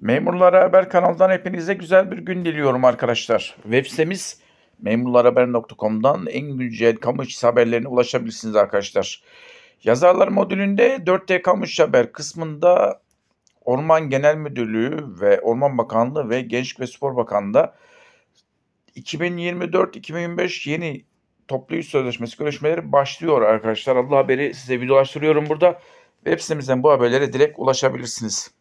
Memurlara Haber kanalından hepinize güzel bir gün diliyorum arkadaşlar. Web sitemiz memurlarhaber.com'dan en güncel kamu iş haberlerine ulaşabilirsiniz arkadaşlar. Yazarlar modülünde 4D kamu işi haber kısmında Orman Genel Müdürlüğü ve Orman Bakanlığı ve Gençlik ve Spor Bakanlığı 2024-2025 yeni toplu iş sözleşmesi görüşmeleri başlıyor arkadaşlar. Allah haberi size videolaştırıyorum burada. Web sitemizden bu haberlere direkt ulaşabilirsiniz.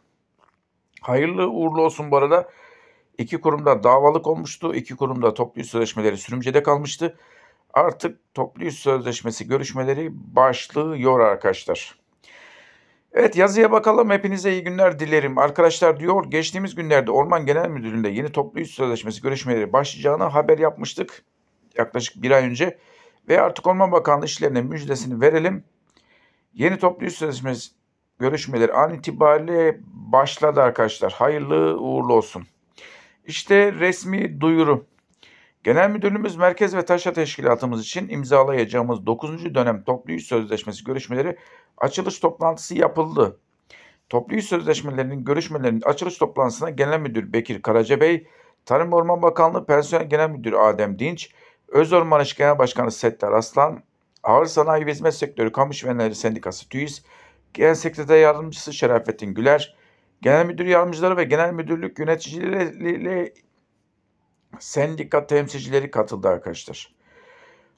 Hayırlı uğurlu olsun bu arada. İki kurumda davalık olmuştu. İki kurumda toplu iş sözleşmeleri sürümcede kalmıştı. Artık toplu iş sözleşmesi görüşmeleri başlıyor arkadaşlar. Evet yazıya bakalım. Hepinize iyi günler dilerim. Arkadaşlar diyor geçtiğimiz günlerde Orman Genel Müdürlüğü'nde yeni toplu iş sözleşmesi görüşmeleri başlayacağını haber yapmıştık. Yaklaşık bir ay önce. Ve artık Orman Bakanlığı işlerine müjdesini verelim. Yeni toplu iş sözleşmesi görüşmeleri an itibariyle başladı arkadaşlar. Hayırlı uğurlu olsun. İşte resmi duyuru. Genel Müdürlüğümüz Merkez ve Taşra Teşkilatımız için imzalayacağımız 9. dönem toplu iş sözleşmesi görüşmeleri açılış toplantısı yapıldı. Toplu iş sözleşmelerinin görüşmelerinin açılış toplantısına Genel Müdür Bekir Karacabey, Tarım Orman Bakanlığı Personel Genel Müdürü Adem Dinç, Orman İş Genel Başkanı Settar Aslan, Ağır Sanayi ve Hizmet Sektörü Kamu İşverenleri Sendikası TÜİS, Genel Sekreter Yardımcısı Şerafettin Güler, Genel Müdür Yardımcıları ve Genel Müdürlük yöneticileriyle sendika temsilcileri katıldı arkadaşlar.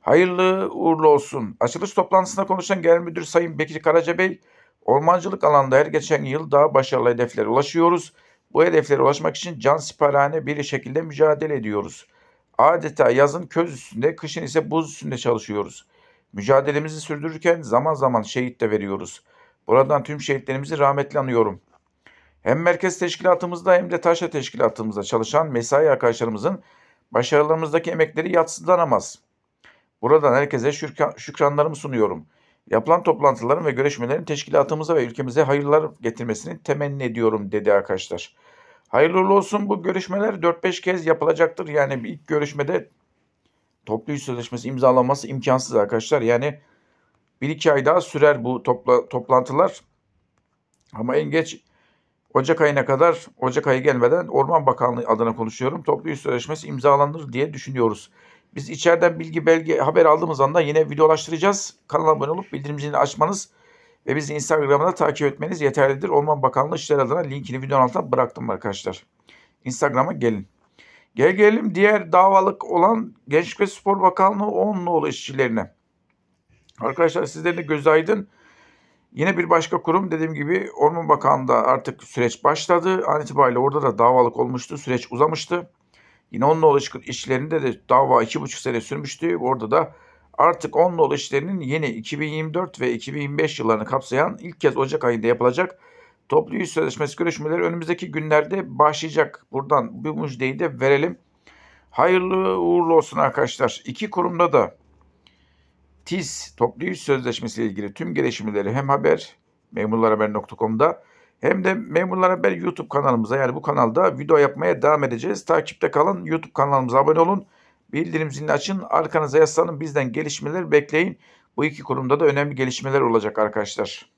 Hayırlı uğurlu olsun. Açılış toplantısında konuşan Genel Müdür Sayın Bekir Karacabey, ormancılık alanda her geçen yıl daha başarılı hedeflere ulaşıyoruz. Bu hedeflere ulaşmak için can siparihane bir şekilde mücadele ediyoruz. Adeta yazın köz üstünde, kışın ise buz üstünde çalışıyoruz. Mücadelemizi sürdürürken zaman zaman şehit de veriyoruz. Buradan tüm şehitlerimizi rahmetle anıyorum. Hem merkez teşkilatımızda hem de taşa teşkilatımızda çalışan mesai arkadaşlarımızın başarılarımızdaki emekleri yatsıdanamaz. Buradan herkese şükran, şükranlarımı sunuyorum. Yapılan toplantıların ve görüşmelerin teşkilatımıza ve ülkemize hayırlar getirmesini temenni ediyorum dedi arkadaşlar. Hayırlı olsun bu görüşmeler 4-5 kez yapılacaktır. Yani ilk görüşmede toplu iş sözleşmesi imzalanması imkansız arkadaşlar. Yani bir iki ay daha sürer bu topla, toplantılar. Ama en geç Ocak ayına kadar, Ocak ayı gelmeden Orman Bakanlığı adına konuşuyorum. Toplu üst sözleşmesi imzalanır diye düşünüyoruz. Biz içeriden bilgi, belge, haber aldığımız anda yine videolaştıracağız. Kanala abone olup bildirim zilini açmanız ve bizi Instagram'da takip etmeniz yeterlidir. Orman Bakanlığı işler adına linkini videonun altına bıraktım arkadaşlar. Instagram'a gelin. Gel gelelim diğer davalık olan Gençlik ve Spor Bakanlığı 10 nolu işçilerine. Arkadaşlar sizlerin de göz aydın. Yine bir başka kurum dediğim gibi Orman Bakanlığı'nda artık süreç başladı. An itibariyle orada da davalık olmuştu. Süreç uzamıştı. Yine onunla ilişkin işlerinde de dava iki buçuk sene sürmüştü. Orada da artık onunla işlerinin yeni 2024 ve 2025 yıllarını kapsayan ilk kez Ocak ayında yapılacak toplu yüz sözleşmesi görüşmeleri önümüzdeki günlerde başlayacak. Buradan bir müjdeyi de verelim. Hayırlı uğurlu olsun arkadaşlar. İki kurumda da TİS toplu iş sözleşmesi ile ilgili tüm gelişmeleri hem haber memurlarhaber.com'da hem de Memurlar Haber YouTube kanalımıza yani bu kanalda video yapmaya devam edeceğiz. Takipte kalın. YouTube kanalımıza abone olun. Bildirim zilini açın. Arkanıza yaslanın. Bizden gelişmeler bekleyin. Bu iki kurumda da önemli gelişmeler olacak arkadaşlar.